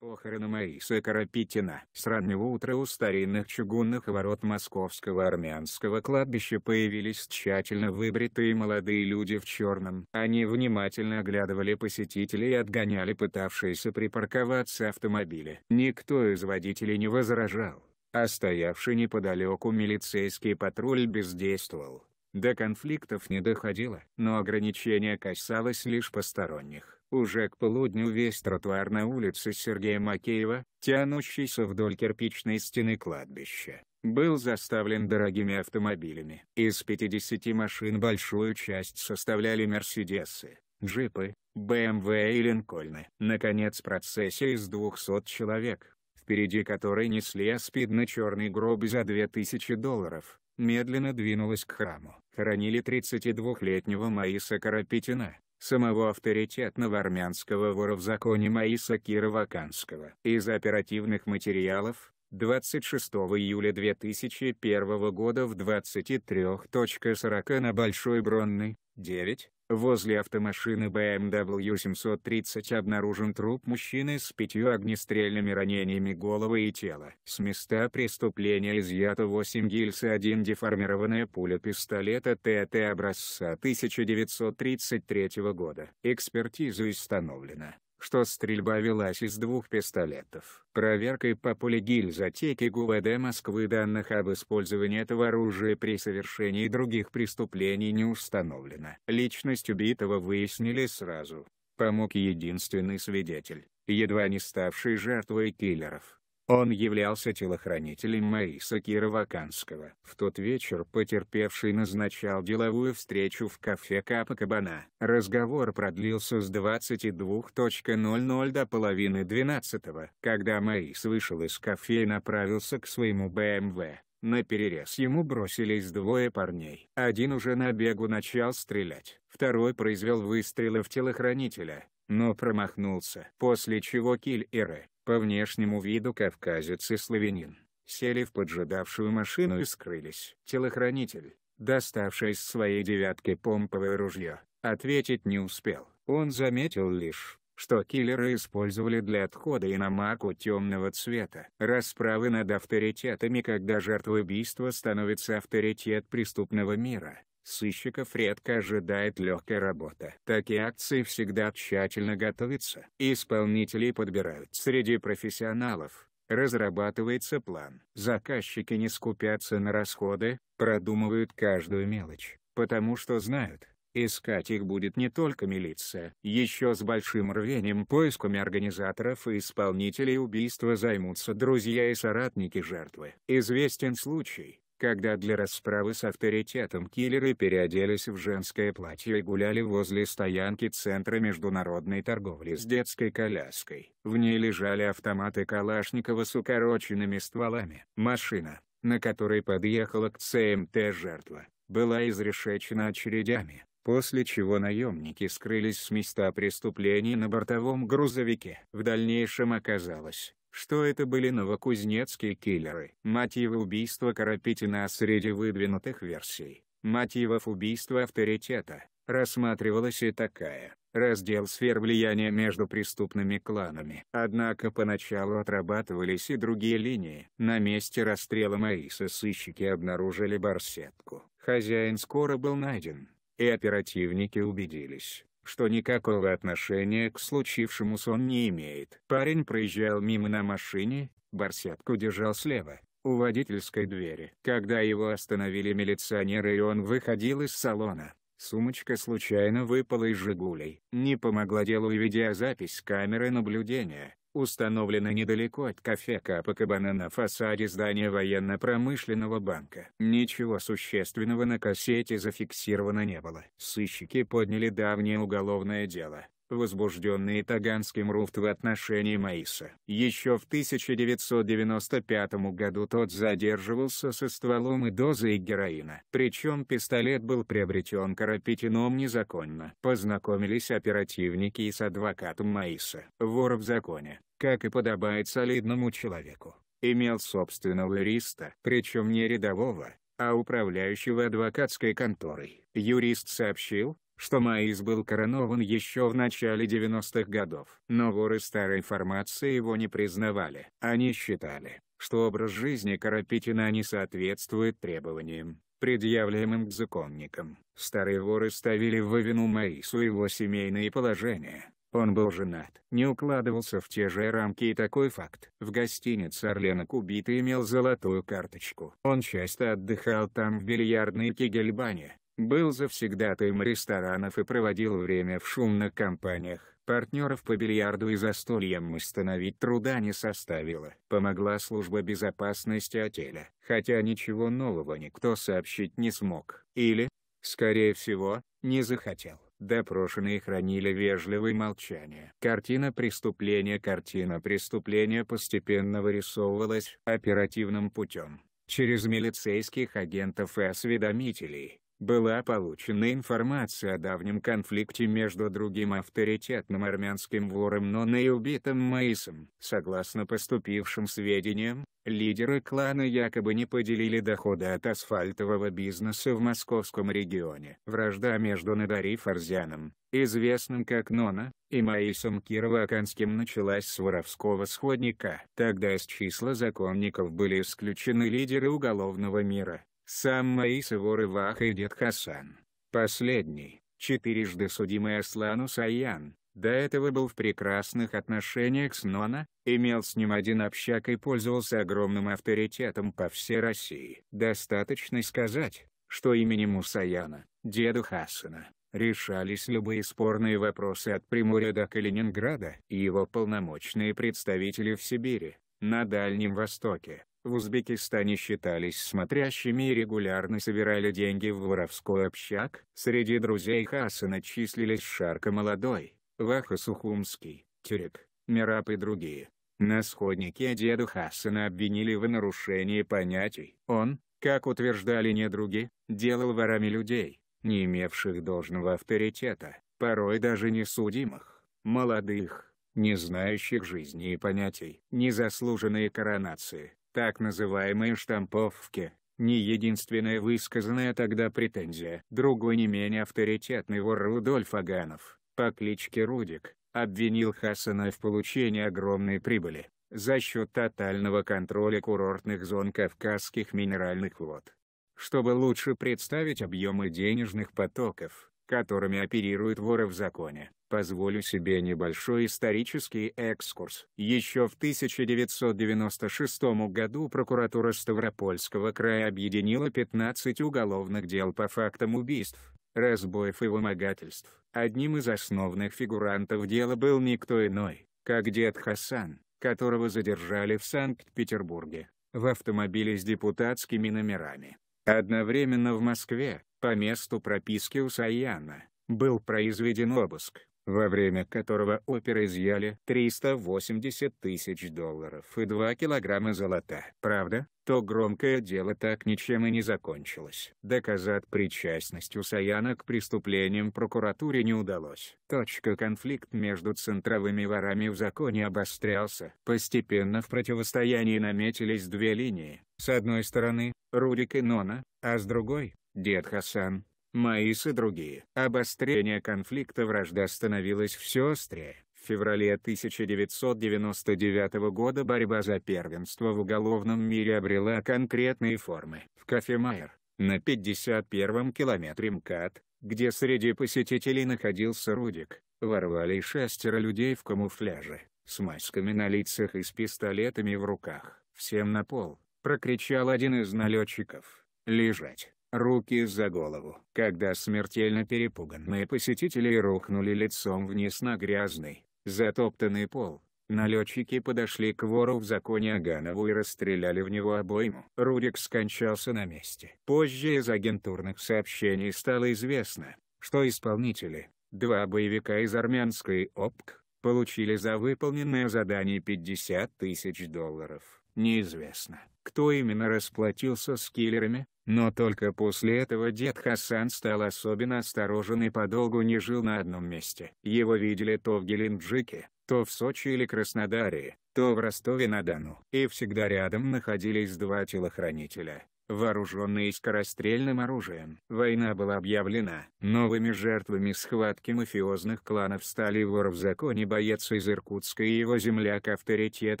Похороны Маиса Карапетина с раннего утра у старинных чугунных ворот московского армянского кладбища появились тщательно выбритые молодые люди в черном. Они внимательно оглядывали посетителей и отгоняли пытавшиеся припарковаться автомобили. Никто из водителей не возражал, а стоявший неподалеку милицейский патруль бездействовал. До конфликтов не доходило, но ограничение касалось лишь посторонних. Уже к полудню весь тротуар на улице Сергея Макеева, тянущийся вдоль кирпичной стены кладбища, был заставлен дорогими автомобилями. Из 50 машин большую часть составляли «Мерседесы», «Джипы», «БМВ» и «Линкольны». Наконец процессия из 200 человек, впереди которой несли аспидно-черный гроб за 2000 долларов, медленно двинулась к храму. Хоронили 32-летнего Маиса Карапетина, самого авторитетного армянского вора в законе Маиса Кироваканского. Из оперативных материалов, 26 июля 2001 года в 23.40 на Большой Бронной, 9, Возле автомашины BMW 730 обнаружен труп мужчины с пятью огнестрельными ранениями головы и тела. С места преступления изъято 8 гильз и 1 деформированная пуля пистолета ТТ образца 1933 года. Экспертизу установлена, что стрельба велась из двух пистолетов. Проверкой по полигильзотеке ГУВД Москвы данных об использовании этого оружия при совершении других преступлений не установлено. Личность убитого выяснили сразу. Помог единственный свидетель, едва не ставший жертвой киллеров. Он являлся телохранителем Мариса Кироваканского. В тот вечер потерпевший назначал деловую встречу в кафе Капа Кабана. Разговор продлился с 22.00 до половины 12 Когда Марис вышел из кафе и направился к своему БМВ, эм на перерез ему бросились двое парней. Один уже на бегу начал стрелять, второй произвел выстрелы в телохранителя, но промахнулся. После чего киллеры, по внешнему виду кавказец и славянин. Сели в поджидавшую машину и скрылись. Телохранитель, доставший из своей девятки помповое ружье, ответить не успел. Он заметил лишь, что киллеры использовали для отхода иномарку темного цвета. Расправы над авторитетами когда жертвой убийства становится авторитет преступного мира. Сыщиков редко ожидает легкая работа. Такие акции всегда тщательно готовятся. Исполнителей подбирают среди профессионалов. Разрабатывается план. Заказчики не скупятся на расходы, продумывают каждую мелочь, потому что знают, искать их будет не только милиция. Еще с большим рвением поисками организаторов и исполнителей убийства займутся друзья и соратники жертвы. Известен случай, когда для расправы с авторитетом киллеры переоделись в женское платье и гуляли возле стоянки Центра международной торговли с детской коляской. В ней лежали автоматы Калашникова с укороченными стволами. Машина, на которой подъехала к ЦМТ жертва, была изрешечена очередями, после чего наемники скрылись с места преступления на бортовом грузовике. В дальнейшем оказалось, что это были новокузнецкие киллеры. Мотивы убийства Карапетина среди выдвинутых версий, мотивов убийства авторитета, рассматривалась и такая раздел сфер влияния между преступными кланами. Однако поначалу отрабатывались и другие линии. На месте расстрела Маиса сыщики обнаружили барсетку. Хозяин скоро был найден, и оперативники убедились, что никакого отношения к случившемуся он не имеет. Парень проезжал мимо на машине, барсетку держал слева, у водительской двери. Когда его остановили милиционеры и он выходил из салона, Сумочка случайно выпала из «Жигулей». Не помогла делу и видеозапись камеры наблюдения, установленной недалеко от кафе Капакабана на фасаде здания военно-промышленного банка. Ничего существенного на кассете зафиксировано не было. Сыщики подняли давнее уголовное дело возбужденные Таганским Руфт в отношении Маиса. Еще в 1995 году тот задерживался со стволом и дозой героина. Причем пистолет был приобретен Карапетином незаконно. Познакомились оперативники и с адвокатом Маиса. Вор в законе, как и подобает солидному человеку. Имел собственного юриста, причем не рядового, а управляющего адвокатской конторой. Юрист сообщил, что Маис был коронован еще в начале 90-х годов. Но воры старой формации его не признавали. Они считали, что образ жизни Карапетина не соответствует требованиям, предъявляемым к законникам. Старые воры ставили в вину Маису его семейное положение. Он был женат. Не укладывался в те же рамки и такой факт. В гостинице «Орленок» убитый имел золотую карточку. Он часто отдыхал там в бильярдной Кигельбане. Был завсегдатаем ресторанов и проводил время в шумных компаниях. Партнеров по бильярду и застольям установить труда не составило. Помогла служба безопасности отеля, хотя ничего нового никто сообщить не смог. Или, скорее всего, не захотел. Допрошенные хранили вежливое молчание. Картина преступления Картина преступления постепенно вырисовывалась оперативным путем. Через милицейских агентов и осведомителей, была получена информация о давнем конфликте между другим авторитетным армянским вором Нона и убитым Маисом. Согласно поступившим сведениям, лидеры клана якобы не поделили доходы от асфальтового бизнеса в московском регионе. Вражда между Надари Фарзяном, известным как Нона, и Маисом Кироваканским началась с воровского сходника. Тогда из числа законников были исключены лидеры уголовного мира, сам Маиса Ворывах и дед Хасан. Последний, четырежды судимый Аслану Саян, до этого был в прекрасных отношениях с Нона, имел с ним один общак и пользовался огромным авторитетом по всей России. Достаточно сказать, что именем Мусаяна, деду Хасана, решались любые спорные вопросы от Приморья до Калининграда и его полномочные представители в Сибири, на Дальнем Востоке, в Узбекистане считались смотрящими и регулярно собирали деньги в воровской общак. Среди друзей Хасана числились Шарка Молодой, Ваха Сухумский, Тюрек, Мирап и другие. Насходники деда Хасана обвинили в нарушении понятий. Он, как утверждали недруги, делал ворами людей, не имевших должного авторитета, порой даже несудимых, молодых, не знающих жизни и понятий. Незаслуженные коронации, так называемой штамповки, не единственная высказанная тогда претензия. Другой не менее авторитетный вор Рудольф Аганов, по кличке Рудик, обвинил Хасана в получении огромной прибыли за счет тотального контроля курортных зон кавказских минеральных вод. Чтобы лучше представить объемы денежных потоков, которыми оперируют воры в законе, позволю себе небольшой исторический экскурс. Еще в 1996 году прокуратура Ставропольского края объединила 15 уголовных дел по фактам убийств, разбоев и вымогательств. Одним из основных фигурантов дела был никто иной, как дед Хасан, которого задержали в Санкт-Петербурге, в автомобиле с депутатскими номерами. Одновременно в Москве, по месту прописки у Саяна, был произведен обыск во время которого оперы изъяли 380 тысяч долларов и 2 килограмма золота. Правда, то громкое дело так ничем и не закончилось. Доказать причастность Усаяна к преступлениям прокуратуре не удалось. Точка конфликт между центровыми ворами в законе обострялся. Постепенно в противостоянии наметились две линии. С одной стороны, Рурик и Нона, а с другой, дед Хасан. Маис и другие. Обострение конфликта вражда становилось все острее. В феврале 1999 года борьба за первенство в уголовном мире обрела конкретные формы. В кафе Майер, на 51-м километре МКАД, где среди посетителей находился Рудик, ворвали шестеро людей в камуфляже, с масками на лицах и с пистолетами в руках. «Всем на пол!» — прокричал один из налетчиков. «Лежать!» руки за голову. Когда смертельно перепуганные посетители рухнули лицом вниз на грязный, затоптанный пол, налетчики подошли к вору в законе Аганову и расстреляли в него обойму. Рурик скончался на месте. Позже из агентурных сообщений стало известно, что исполнители, два боевика из армянской ОПК, получили за выполненное задание 50 тысяч долларов. Неизвестно, кто именно расплатился с киллерами, но только после этого дед Хасан стал особенно осторожен и подолгу не жил на одном месте. Его видели то в Геленджике, то в Сочи или Краснодаре, то в Ростове-на-Дону. И всегда рядом находились два телохранителя, вооруженные скорострельным оружием. Война была объявлена. Новыми жертвами схватки мафиозных кланов стали вор в законе боец из Иркутска и его земляк-авторитет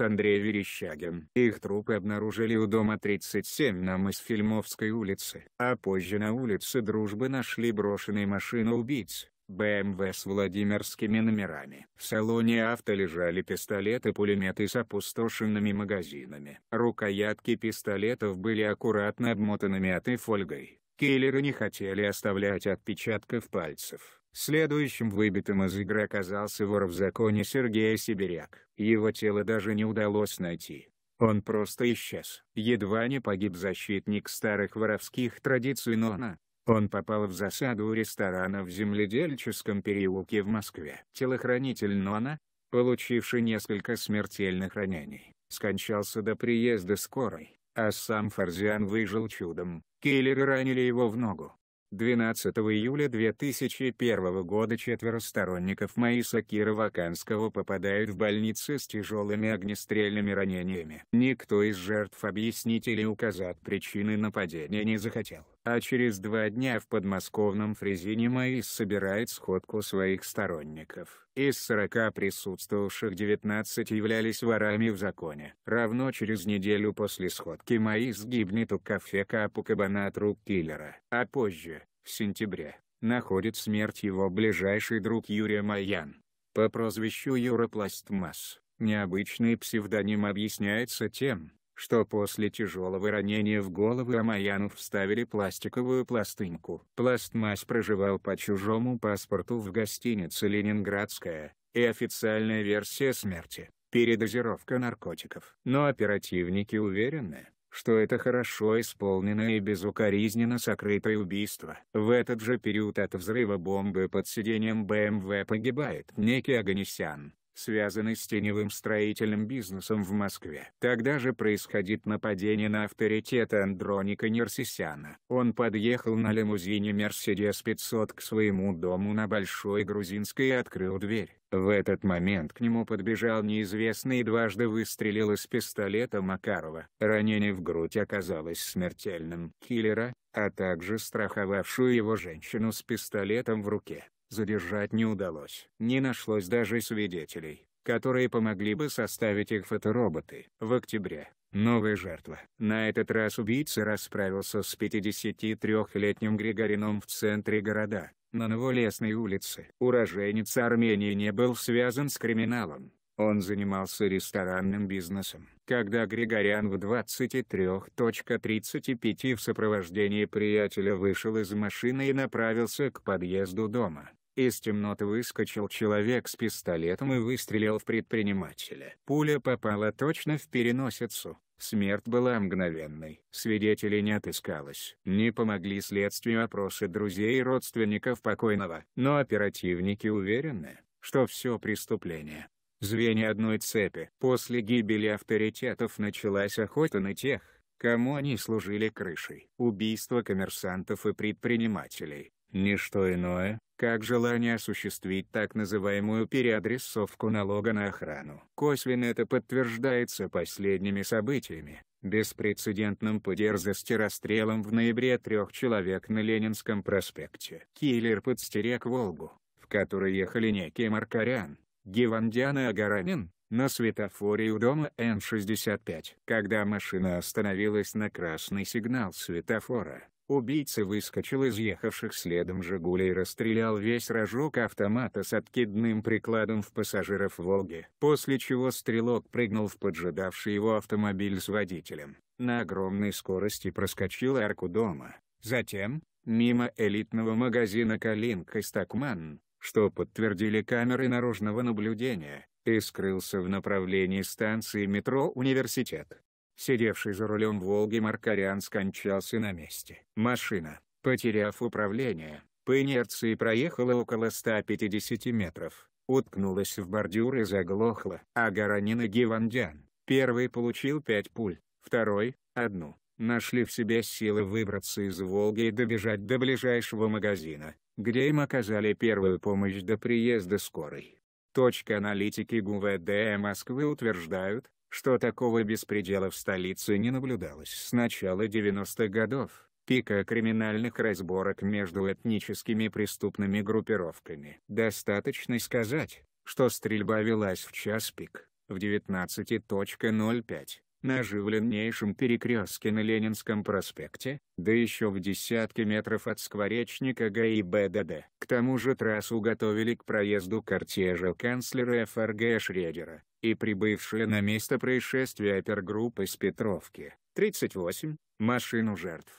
Андрей Верещагин. Их трупы обнаружили у дома 37 на Мосфильмовской улице. А позже на улице Дружбы нашли брошенные машины убийц. БМВ с владимирскими номерами. В салоне авто лежали пистолеты-пулеметы с опустошенными магазинами. Рукоятки пистолетов были аккуратно обмотанными мятой фольгой. Киллеры не хотели оставлять отпечатков пальцев. Следующим выбитым из игры оказался вор в законе Сергея Сибиряк. Его тело даже не удалось найти. Он просто исчез. Едва не погиб защитник старых воровских традиций Нона, он попал в засаду у ресторана в земледельческом переулке в Москве. Телохранитель Нона, получивший несколько смертельных ранений, скончался до приезда скорой, а сам Фарзиан выжил чудом. Киллеры ранили его в ногу. 12 июля 2001 года четверо сторонников Маиса Кироваканского попадают в больницы с тяжелыми огнестрельными ранениями. Никто из жертв объяснить или указать причины нападения не захотел а через два дня в подмосковном Фрезине Маис собирает сходку своих сторонников. Из 40 присутствовавших 19 являлись ворами в законе. Равно через неделю после сходки Маис гибнет у кафе Капукабана от рук киллера. А позже, в сентябре, находит смерть его ближайший друг Юрия Майян. По прозвищу Юра Пластмас. необычный псевдоним объясняется тем, что после тяжелого ранения в голову Амаяну вставили пластиковую пластинку. Пластмасс проживал по чужому паспорту в гостинице «Ленинградская», и официальная версия смерти – передозировка наркотиков. Но оперативники уверены, что это хорошо исполненное и безукоризненно сокрытое убийство. В этот же период от взрыва бомбы под сиденьем БМВ погибает некий Аганисян связаны с теневым строительным бизнесом в Москве. Тогда же происходит нападение на авторитета Андроника Нерсисяна. Он подъехал на лимузине Mercedes 500 к своему дому на Большой Грузинской и открыл дверь. В этот момент к нему подбежал неизвестный и дважды выстрелил из пистолета Макарова. Ранение в грудь оказалось смертельным. Киллера, а также страховавшую его женщину с пистолетом в руке задержать не удалось. Не нашлось даже свидетелей, которые помогли бы составить их фотороботы. В октябре Новая жертва. На этот раз убийца расправился с 53-летним Григорином в центре города, на Новолесной улице. Уроженец Армении не был связан с криминалом. Он занимался ресторанным бизнесом. Когда Григорян в 23.35 в сопровождении приятеля вышел из машины и направился к подъезду дома, из темноты выскочил человек с пистолетом и выстрелил в предпринимателя. Пуля попала точно в переносицу. Смерть была мгновенной. Свидетелей не отыскалось. Не помогли следствию опросы друзей и родственников покойного. Но оперативники уверены, что все преступление – звенья одной цепи. После гибели авторитетов началась охота на тех, кому они служили крышей. Убийство коммерсантов и предпринимателей, не что иное, как желание осуществить так называемую переадресовку налога на охрану. Косвенно это подтверждается последними событиями, беспрецедентным по дерзости расстрелом в ноябре трех человек на Ленинском проспекте. Киллер подстерег «Волгу», в которой ехали некие Маркарян, Гивандян и Агаранин, на светофоре у дома Н-65. Когда машина остановилась на красный сигнал светофора, Убийца выскочил из ехавших следом «Жигулей» и расстрелял весь рожок автомата с откидным прикладом в пассажиров «Волги», после чего стрелок прыгнул в поджидавший его автомобиль с водителем, на огромной скорости проскочил арку дома. Затем, мимо элитного магазина «Калинка» Стакман, что подтвердили камеры наружного наблюдения, и скрылся в направлении станции метро «Университет» сидевший за рулем «Волги» Маркарян скончался на месте. Машина, потеряв управление, по инерции проехала около 150 метров, уткнулась в бордюр и заглохла. А Гаранина Гивандян, первый получил пять пуль, второй — одну. Нашли в себе силы выбраться из «Волги» и добежать до ближайшего магазина, где им оказали первую помощь до приезда скорой. Точка аналитики ГУВД Москвы утверждают, что такого беспредела в столице не наблюдалось с начала 90-х годов, пика криминальных разборок между этническими преступными группировками. Достаточно сказать, что стрельба велась в час пик, в 19.05 на оживленнейшем перекрестке на Ленинском проспекте, да еще в десятке метров от скворечника ГИБДД. К тому же трассу готовили к проезду кортежа канцлера ФРГ Шредера, и прибывшая на место происшествия опергруппа из Петровки, 38, машину жертв.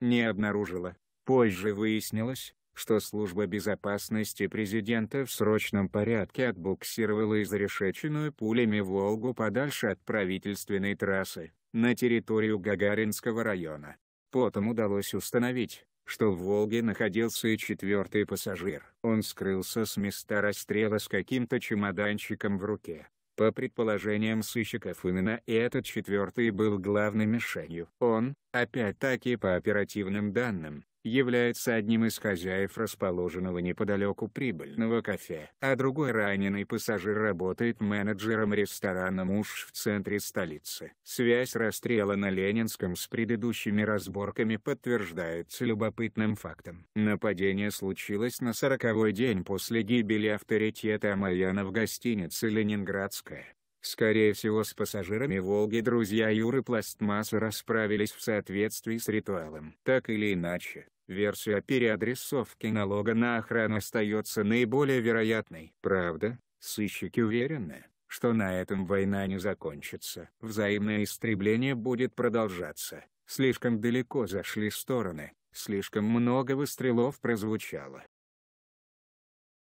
Не обнаружила. Позже выяснилось, что служба безопасности президента в срочном порядке отбуксировала изрешеченную пулями «Волгу» подальше от правительственной трассы, на территорию Гагаринского района. Потом удалось установить, что в «Волге» находился и четвертый пассажир. Он скрылся с места расстрела с каким-то чемоданчиком в руке. По предположениям сыщиков именно этот четвертый был главной мишенью. Он, опять-таки по оперативным данным, является одним из хозяев расположенного неподалеку прибыльного кафе, а другой раненый пассажир работает менеджером ресторана «Муж» в центре столицы. Связь расстрела на Ленинском с предыдущими разборками подтверждается любопытным фактом. Нападение случилось на сороковой день после гибели авторитета Амаяна в гостинице «Ленинградская». Скорее всего с пассажирами «Волги» друзья Юры Пластмасса расправились в соответствии с ритуалом. Так или иначе, версия переадресовки налога на охрану остается наиболее вероятной. Правда, сыщики уверены, что на этом война не закончится. Взаимное истребление будет продолжаться. Слишком далеко зашли стороны, слишком много выстрелов прозвучало.